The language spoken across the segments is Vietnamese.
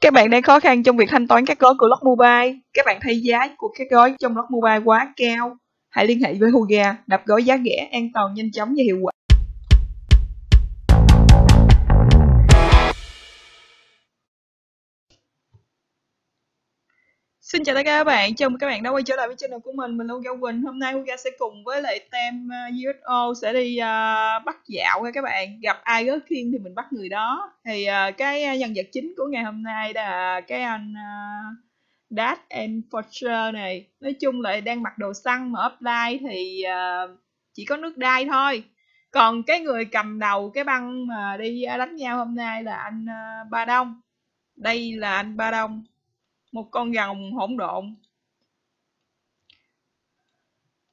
các bạn đang khó khăn trong việc thanh toán các gói của Lock Mobile, các bạn thấy giá của các gói trong Lock Mobile quá cao, hãy liên hệ với Huga, đặt gói giá rẻ, an toàn, nhanh chóng và hiệu quả. Xin chào tất cả các bạn, chào mừng các bạn đã quay trở lại với channel của mình, mình là Uga Quỳnh Hôm nay Uga sẽ cùng với lại tem à, USO sẽ đi uh, bắt dạo nha các bạn Gặp ai gớt khiên thì mình bắt người đó Thì uh, cái nhân vật chính của ngày hôm nay là cái anh uh, Dad and Forger này Nói chung là đang mặc đồ xăng mà offline thì uh, chỉ có nước đai thôi Còn cái người cầm đầu cái băng mà đi đánh nhau hôm nay là anh uh, Ba Đông Đây là anh Ba Đông một con rồng hỗn độn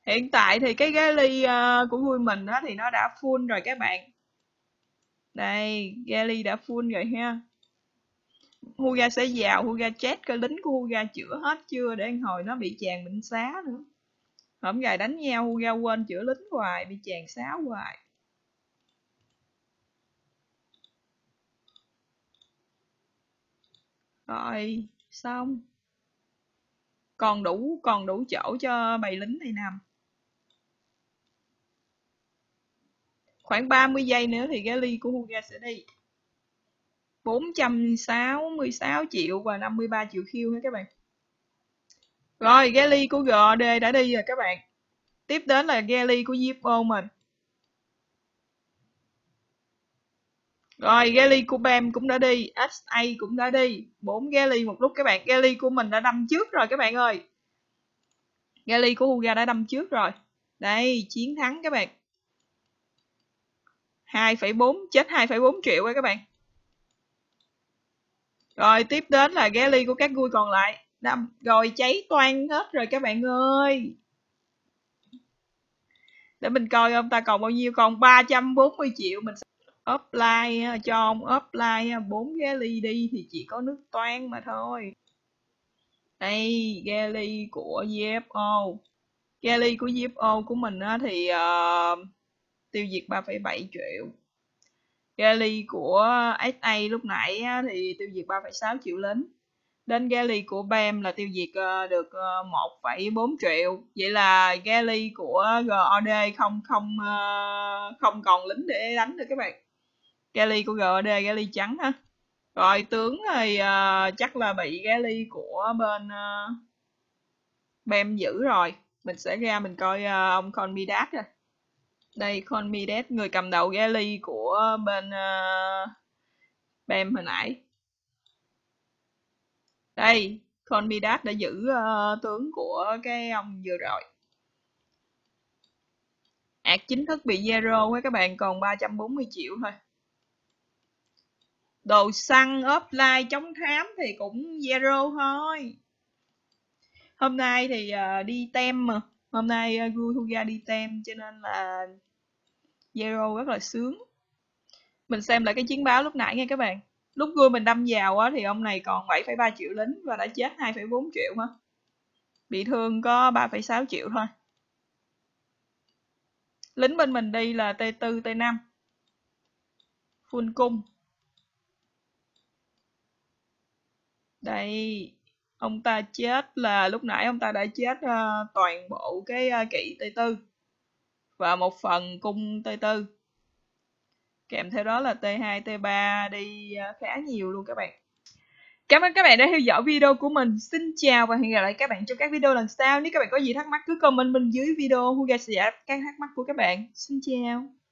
hiện tại thì cái gali ờ, của vui mình đó thì nó đã full rồi các bạn đây gali đã full rồi ha Huga sẽ vào Huga chết cái lính của Huga chữa hết chưa để hồi nó bị chàng bệnh xá nữa hổng gài đánh nhau Huga quên chữa lính hoài bị chàng xá hoài rồi xong còn đủ còn đủ chỗ cho bầy lính này nằm khoảng 30 giây nữa thì Gali của Huga sẽ đi 466 triệu và 53 triệu khiêu nha các bạn rồi Gali của GD đã đi rồi các bạn tiếp đến là Gali của Zip mình Rồi Gally của Bam cũng đã đi, SA cũng đã đi. bốn Gally một lúc các bạn. Gally của mình đã đâm trước rồi các bạn ơi. Gally của Huga đã đâm trước rồi. Đây, chiến thắng các bạn. 2,4 chết 2,4 triệu rồi các bạn. Rồi tiếp đến là Gally của các vui còn lại. Đâm rồi cháy toang hết rồi các bạn ơi. Để mình coi ông ta còn bao nhiêu còn 340 triệu mình sẽ offline cho ông offline bốn ghé đi thì chỉ có nước toan mà thôi đây ghé của GFO ghé ly của GFO của mình á, thì uh, tiêu diệt 3,7 triệu Gali của SA lúc nãy á, thì tiêu diệt 3,6 triệu lính Đến Gali của BAM là tiêu diệt uh, được uh, ờ, 1,4 triệu Vậy là Gali của GOD không không uh, không còn lính để đánh nữa các bạn Gali của GD Gali trắng ha rồi tướng thì uh, chắc là bị Gali của bên uh, Bem giữ rồi mình sẽ ra mình coi uh, ông Conmidat rồi đây Conmidat người cầm đầu Gali của bên uh, Bem hồi nãy đây Conmidat đã giữ uh, tướng của cái ông vừa rồi ạt chính thức bị zero với các bạn còn 340 triệu thôi đồ săn offline chống thám thì cũng zero thôi hôm nay thì uh, đi tem mà hôm nay uh, Gu Thuga đi tem cho nên là zero rất là sướng mình xem lại cái chiến báo lúc nãy nha các bạn lúc Gu mình đâm vào á, thì ông này còn 7,3 triệu lính và đã chết 2,4 triệu mà, bị thương có 3,6 triệu thôi lính bên mình đi là T4 T5 full cung đây ông ta chết là lúc nãy ông ta đã chết uh, toàn bộ cái uh, kỵ t tư và một phần cung t tư kèm theo đó là T2, T3 đi uh, khá nhiều luôn các bạn Cảm ơn các bạn đã theo dõi video của mình. Xin chào và hẹn gặp lại các bạn trong các video lần sau. Nếu các bạn có gì thắc mắc cứ comment bên dưới video, Huga sẽ giải các thắc mắc của các bạn. Xin chào.